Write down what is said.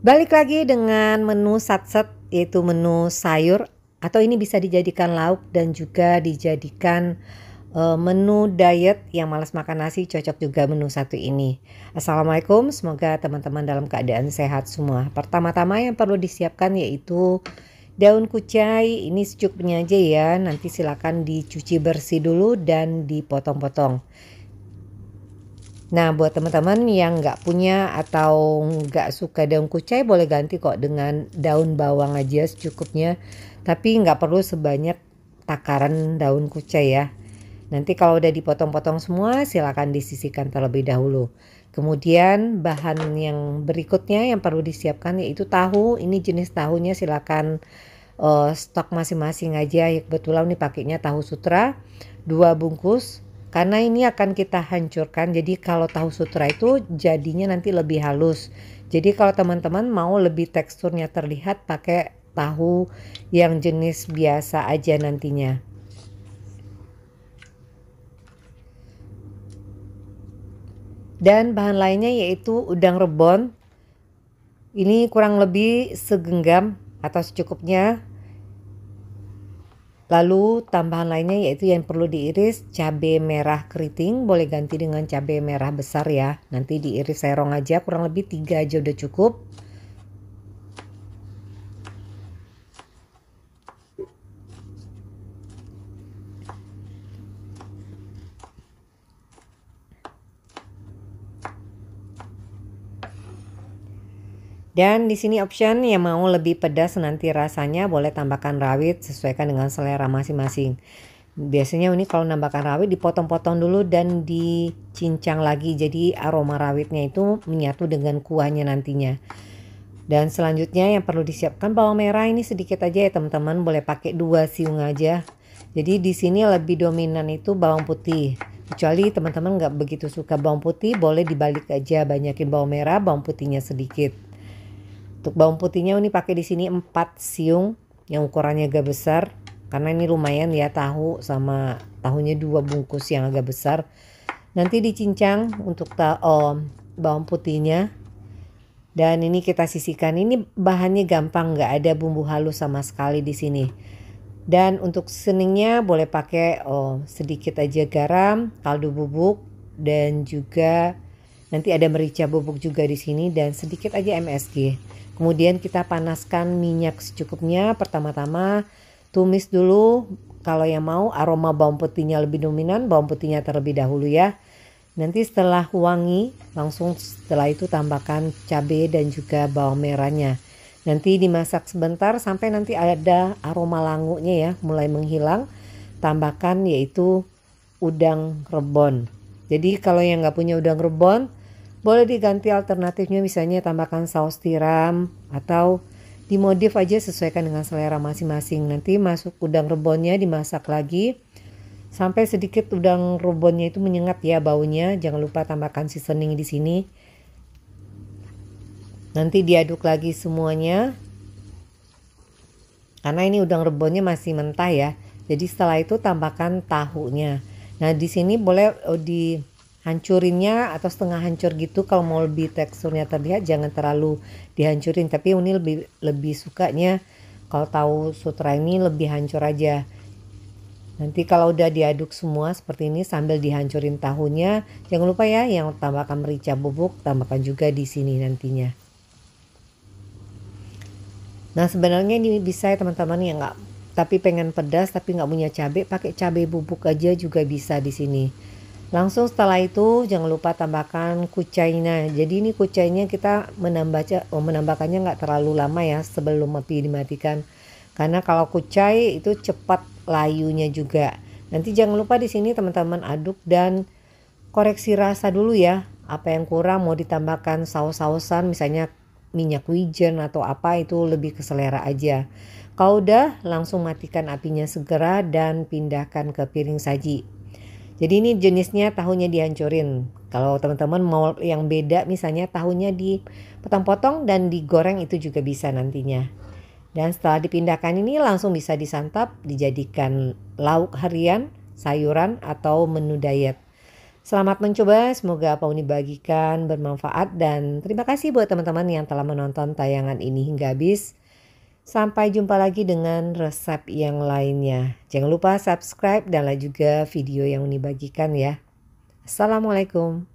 Balik lagi dengan menu satset yaitu menu sayur atau ini bisa dijadikan lauk dan juga dijadikan uh, menu diet yang malas makan nasi cocok juga menu satu ini. Assalamualaikum, semoga teman-teman dalam keadaan sehat semua. Pertama-tama yang perlu disiapkan yaitu daun kucai, ini secukupnya aja ya. Nanti silakan dicuci bersih dulu dan dipotong-potong. Nah, buat teman-teman yang nggak punya atau nggak suka daun kucai, boleh ganti kok dengan daun bawang aja secukupnya. Tapi nggak perlu sebanyak takaran daun kucai ya. Nanti kalau udah dipotong-potong semua, silakan disisihkan terlebih dahulu. Kemudian bahan yang berikutnya yang perlu disiapkan yaitu tahu. Ini jenis tahunya silakan uh, stok masing-masing aja. Ya, kebetulan ini pakainya tahu sutra, dua bungkus karena ini akan kita hancurkan jadi kalau tahu sutra itu jadinya nanti lebih halus jadi kalau teman-teman mau lebih teksturnya terlihat pakai tahu yang jenis biasa aja nantinya dan bahan lainnya yaitu udang rebon ini kurang lebih segenggam atau secukupnya Lalu tambahan lainnya yaitu yang perlu diiris cabai merah keriting boleh ganti dengan cabai merah besar ya. Nanti diiris serong aja kurang lebih 3 aja udah cukup. Dan di sini option yang mau lebih pedas nanti rasanya boleh tambahkan rawit sesuaikan dengan selera masing-masing. Biasanya ini kalau nambahkan rawit dipotong-potong dulu dan dicincang lagi jadi aroma rawitnya itu menyatu dengan kuahnya nantinya. Dan selanjutnya yang perlu disiapkan bawang merah ini sedikit aja ya teman-teman boleh pakai dua siung aja. Jadi di sini lebih dominan itu bawang putih. Kecuali teman-teman nggak begitu suka bawang putih boleh dibalik aja banyakin bawang merah bawang putihnya sedikit. Untuk bawang putihnya ini pakai di sini 4 siung yang ukurannya agak besar karena ini lumayan ya tahu sama tahunya dua bungkus yang agak besar. Nanti dicincang untuk ta oh, bawang putihnya dan ini kita sisihkan. Ini bahannya gampang nggak ada bumbu halus sama sekali di sini. Dan untuk seningnya boleh pakai oh, sedikit aja garam, kaldu bubuk dan juga nanti ada merica bubuk juga di sini dan sedikit aja MSG. Kemudian kita panaskan minyak secukupnya. Pertama-tama tumis dulu kalau yang mau aroma bawang putihnya lebih dominan, bawang putihnya terlebih dahulu ya. Nanti setelah wangi, langsung setelah itu tambahkan cabai dan juga bawang merahnya. Nanti dimasak sebentar sampai nanti ada aroma langunya ya, mulai menghilang. Tambahkan yaitu udang rebon. Jadi kalau yang nggak punya udang rebon, boleh diganti alternatifnya misalnya tambahkan saus tiram atau dimodif aja sesuaikan dengan selera masing-masing. Nanti masuk udang rebonnya dimasak lagi sampai sedikit udang rebonnya itu menyengat ya baunya. Jangan lupa tambahkan seasoning di sini. Nanti diaduk lagi semuanya. Karena ini udang rebonnya masih mentah ya. Jadi setelah itu tambahkan tahunya. Nah, di sini boleh oh, di hancurinnya atau setengah hancur gitu kalau mau lebih teksturnya terlihat jangan terlalu dihancurin tapi Uni lebih lebih sukanya kalau tahu sutra ini lebih hancur aja nanti kalau udah diaduk semua seperti ini sambil dihancurin tahunya jangan lupa ya yang tambahkan merica bubuk tambahkan juga di sini nantinya nah sebenarnya ini bisa ya teman-teman yang nggak tapi pengen pedas tapi nggak punya cabai pakai cabai bubuk aja juga bisa di sini Langsung setelah itu jangan lupa tambahkan kucainya. Jadi ini kucainya kita menambahnya, oh, menambahkannya nggak terlalu lama ya sebelum api dimatikan. Karena kalau kucai itu cepat layunya juga. Nanti jangan lupa di sini teman-teman aduk dan koreksi rasa dulu ya. Apa yang kurang mau ditambahkan saus-sausan misalnya minyak wijen atau apa itu lebih ke selera aja. Kalau udah langsung matikan apinya segera dan pindahkan ke piring saji. Jadi ini jenisnya tahunya dihancurin. Kalau teman-teman mau yang beda misalnya tahunya dipotong-potong dan digoreng itu juga bisa nantinya. Dan setelah dipindahkan ini langsung bisa disantap, dijadikan lauk harian, sayuran atau menu diet. Selamat mencoba, semoga apa yang dibagikan bermanfaat dan terima kasih buat teman-teman yang telah menonton tayangan ini hingga habis. Sampai jumpa lagi dengan resep yang lainnya. Jangan lupa subscribe dan like juga video yang dibagikan ya. Assalamualaikum.